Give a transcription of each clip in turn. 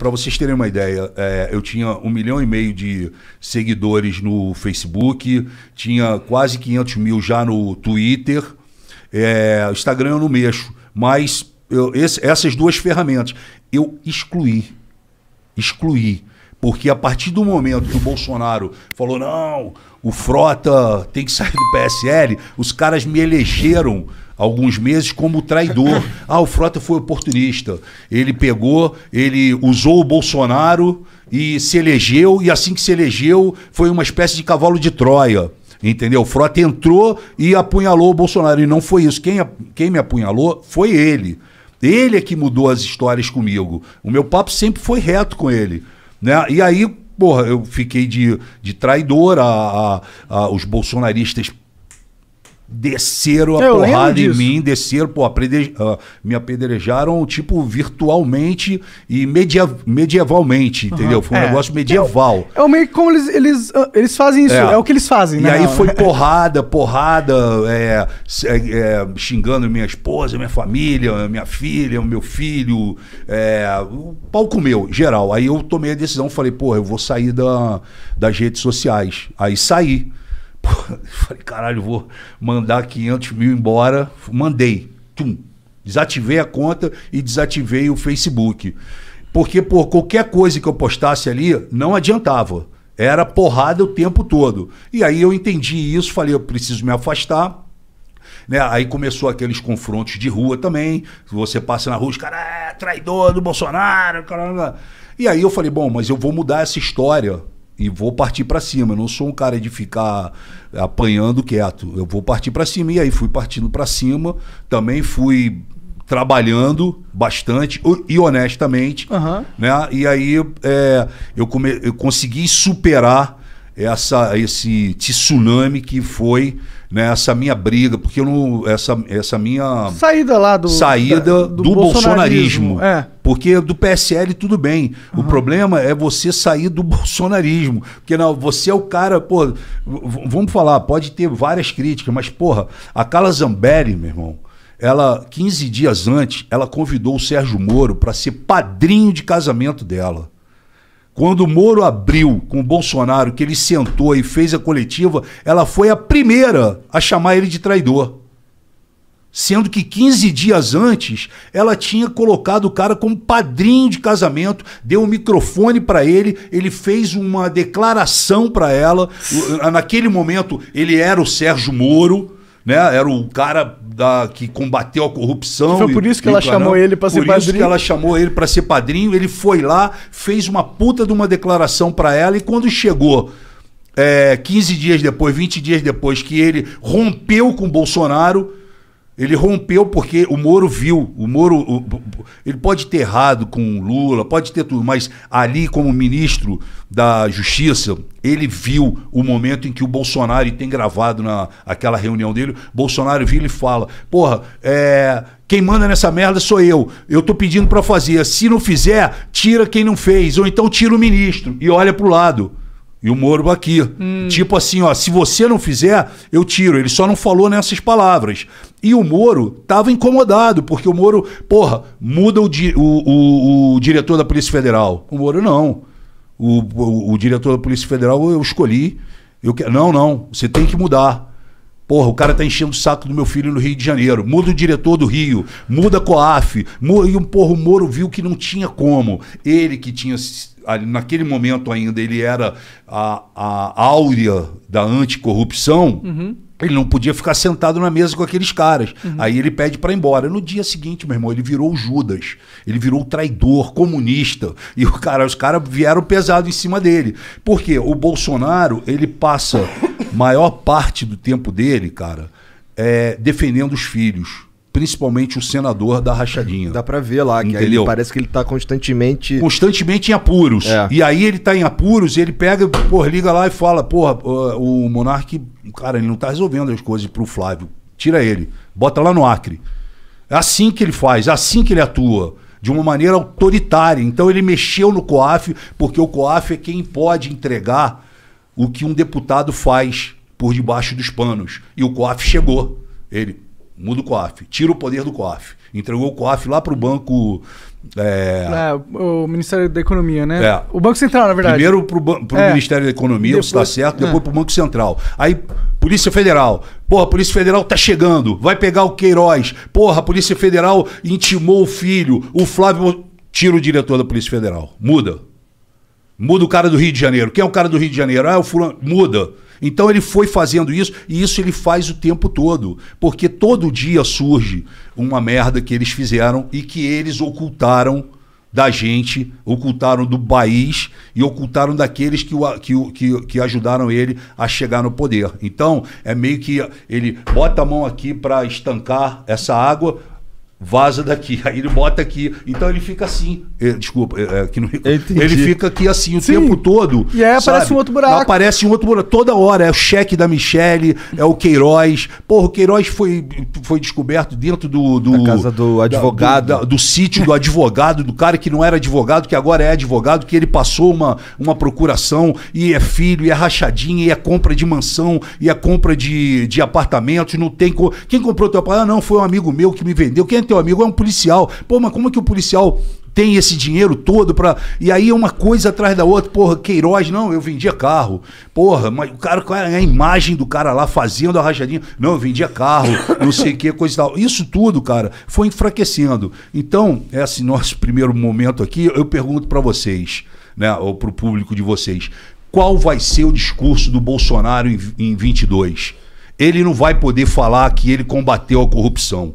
Para vocês terem uma ideia, é, eu tinha um milhão e meio de seguidores no Facebook, tinha quase 500 mil já no Twitter, é, Instagram eu não mexo, mas eu, esse, essas duas ferramentas eu excluí. Excluí. Porque a partir do momento que o Bolsonaro falou, não, o Frota tem que sair do PSL, os caras me elegeram alguns meses como traidor. Ah, o Frota foi oportunista. Ele pegou, ele usou o Bolsonaro e se elegeu, e assim que se elegeu, foi uma espécie de cavalo de Troia. Entendeu? O Frota entrou e apunhalou o Bolsonaro. E não foi isso. Quem, quem me apunhalou foi ele. Ele é que mudou as histórias comigo. O meu papo sempre foi reto com ele. Né? E aí, porra, eu fiquei de, de traidor, a, a, a, os bolsonaristas desceram a é, eu porrada em mim, desceram, pô, uh, me apedrejaram, tipo, virtualmente e media... medievalmente, uhum. entendeu? Foi um é. negócio medieval. É, é meio que como eles, eles, ah, eles fazem isso, é. é o que eles fazem, e né? E aí foi porrada, porrada, é, é, é, xingando minha esposa, minha família, minha filha, meu filho, o palco meu geral. Aí eu tomei a decisão, falei, pô, eu vou sair da, das redes sociais. Aí saí. Pô, falei, caralho, vou mandar 500 mil embora. Mandei. Tum. Desativei a conta e desativei o Facebook. Porque por qualquer coisa que eu postasse ali, não adiantava. Era porrada o tempo todo. E aí eu entendi isso, falei, eu preciso me afastar. Né? Aí começou aqueles confrontos de rua também. Você passa na rua, os caras, é, traidor do Bolsonaro. E aí eu falei, bom, mas eu vou mudar essa história e vou partir para cima. Eu não sou um cara de ficar apanhando quieto. Eu vou partir para cima. E aí fui partindo para cima. Também fui trabalhando bastante e honestamente, uhum. né? E aí é, eu, come, eu consegui superar essa, esse tsunami que foi né, essa minha briga, porque eu não, essa, essa minha. Saída lá do. Saída da, do, do, bolsonarismo. bolsonarismo. É. Porque do PSL tudo bem. Uhum. O problema é você sair do bolsonarismo. Porque não, você é o cara, pô. Vamos falar, pode ter várias críticas, mas, porra, a Carla Zambelli, meu irmão ela 15 dias antes, ela convidou o Sérgio Moro para ser padrinho de casamento dela. Quando o Moro abriu com o Bolsonaro, que ele sentou e fez a coletiva, ela foi a primeira a chamar ele de traidor. Sendo que 15 dias antes, ela tinha colocado o cara como padrinho de casamento, deu um microfone para ele, ele fez uma declaração para ela. Naquele momento, ele era o Sérgio Moro né? Era o cara da, que combateu a corrupção. Foi por isso que e, ela chamou ele para ser padrinho. Por isso que ela chamou ele para ser padrinho. Ele foi lá, fez uma puta de uma declaração para ela e quando chegou é, 15 dias depois, 20 dias depois que ele rompeu com Bolsonaro, ele rompeu porque o Moro viu. O Moro. O, ele pode ter errado com o Lula, pode ter tudo, mas ali, como ministro da Justiça, ele viu o momento em que o Bolsonaro, e tem gravado na, aquela reunião dele, Bolsonaro vira e fala: Porra, é, quem manda nessa merda sou eu. Eu tô pedindo para fazer. Se não fizer, tira quem não fez. Ou então tira o ministro e olha pro lado. E o Moro aqui. Hum. Tipo assim, ó, se você não fizer, eu tiro. Ele só não falou nessas palavras. E o Moro estava incomodado, porque o Moro, porra, muda o, di o, o, o, diretor da Polícia Federal. O Moro não. O, diretor da Polícia Federal eu escolhi. Eu que... Não, não, você tem que mudar. Porra, o cara tá enchendo o saco do meu filho no Rio de Janeiro. Muda o diretor do Rio, muda a COAF. E um porra, o Moro viu que não tinha como. Ele que tinha, naquele momento ainda, ele era a, a áurea da anticorrupção. Uhum ele não podia ficar sentado na mesa com aqueles caras. Uhum. Aí ele pede para ir embora. No dia seguinte, meu irmão, ele virou o Judas. Ele virou o traidor, comunista. E o cara, os caras vieram pesado em cima dele. Por quê? O Bolsonaro, ele passa maior parte do tempo dele, cara, é, defendendo os filhos principalmente o senador da rachadinha. Dá para ver lá, que Entendeu? parece que ele tá constantemente... Constantemente em apuros. É. E aí ele tá em apuros, e ele pega, pô, liga lá e fala, porra, o Monarque, cara, ele não tá resolvendo as coisas pro Flávio. Tira ele, bota lá no Acre. É assim que ele faz, é assim que ele atua. De uma maneira autoritária. Então ele mexeu no COAF, porque o COAF é quem pode entregar o que um deputado faz por debaixo dos panos. E o COAF chegou. Ele, Muda o COAF, tira o poder do COAF. Entregou o COAF lá para o banco. É... é... o Ministério da Economia, né? É. O Banco Central, na verdade. Primeiro para o é. Ministério da Economia, tá depois, dá certo, depois é. para o Banco Central. Aí, Polícia Federal. Porra, a Polícia Federal tá chegando, vai pegar o Queiroz. Porra, a Polícia Federal intimou o filho, o Flávio. Tira o diretor da Polícia Federal. Muda. Muda o cara do Rio de Janeiro. Quem é o cara do Rio de Janeiro? Ah, é o fulano. Muda. Então ele foi fazendo isso e isso ele faz o tempo todo, porque todo dia surge uma merda que eles fizeram e que eles ocultaram da gente, ocultaram do país e ocultaram daqueles que, o, que, que, que ajudaram ele a chegar no poder. Então, é meio que ele bota a mão aqui para estancar essa água, vaza daqui. Aí ele bota aqui. Então ele fica assim. É, desculpa, é, é, que não, ele fica aqui assim o Sim. tempo todo. E aí aparece sabe? um outro buraco. Aparece um outro buraco. Toda hora. É o cheque da Michelle, é o Queiroz. Porra, o Queiroz foi, foi descoberto dentro do. do da casa do advogado. Da, do, da, do, sítio do advogado, do cara que não era advogado, que agora é advogado, que ele passou uma, uma procuração e é filho, e é rachadinha, e é compra de mansão, e é compra de, de apartamentos. Não tem. Co... Quem comprou teu apartamento? Ah, não, foi um amigo meu que me vendeu. Quem teu amigo é um policial. Pô, mas como é que o policial tem esse dinheiro todo para E aí é uma coisa atrás da outra. Porra, Queiroz, não, eu vendia carro. Porra, mas o cara, é a imagem do cara lá fazendo a rachadinha. Não, eu vendia carro, não sei o que, coisa e tal. Isso tudo, cara, foi enfraquecendo. Então, é esse nosso primeiro momento aqui, eu pergunto para vocês, né, ou pro público de vocês, qual vai ser o discurso do Bolsonaro em, em 22? Ele não vai poder falar que ele combateu a corrupção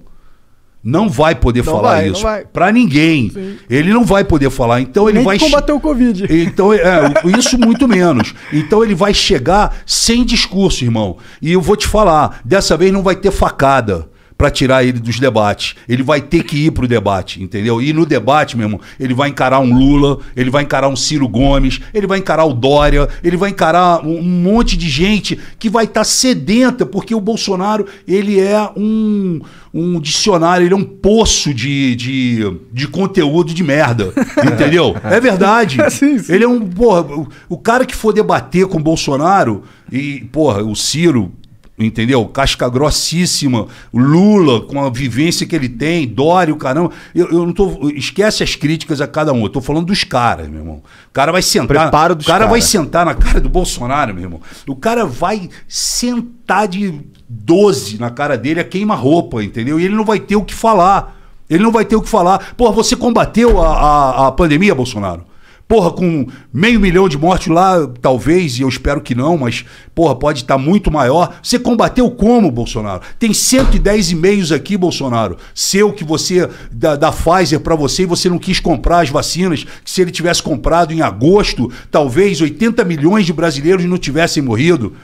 não vai poder não falar vai, isso para ninguém. Sim. Ele não vai poder falar. Então ele Nem vai combater o Covid. Então é, é, isso muito menos. Então ele vai chegar sem discurso, irmão. E eu vou te falar, dessa vez não vai ter facada para tirar ele dos debates. Ele vai ter que ir pro debate, entendeu? E no debate, meu irmão, ele vai encarar um Lula, ele vai encarar um Ciro Gomes, ele vai encarar o Dória, ele vai encarar um monte de gente que vai estar tá sedenta, porque o Bolsonaro, ele é um, um dicionário, ele é um poço de, de, de conteúdo de merda, entendeu? É verdade. É, sim, sim. Ele é um, porra, o, o cara que for debater com o Bolsonaro e, porra, o Ciro entendeu? Casca grossíssima, Lula, com a vivência que ele tem, Dória, o caramba. Eu, eu não tô. Esquece as críticas a cada um. Eu tô falando dos caras, meu irmão. O cara vai sentar. dos o cara, cara vai sentar na cara do Bolsonaro, meu irmão. O cara vai sentar de 12 na cara dele, a queima-roupa, entendeu? E ele não vai ter o que falar. Ele não vai ter o que falar. Pô, você combateu a, a, a pandemia, Bolsonaro? Porra, com meio milhão de mortes lá, talvez, e eu espero que não, mas, porra, pode estar tá muito maior. Você combateu como, Bolsonaro? Tem 110 e-mails aqui, Bolsonaro. Seu que você, da, da Pfizer para você, e você não quis comprar as vacinas, que se ele tivesse comprado em agosto, talvez 80 milhões de brasileiros não tivessem morrido.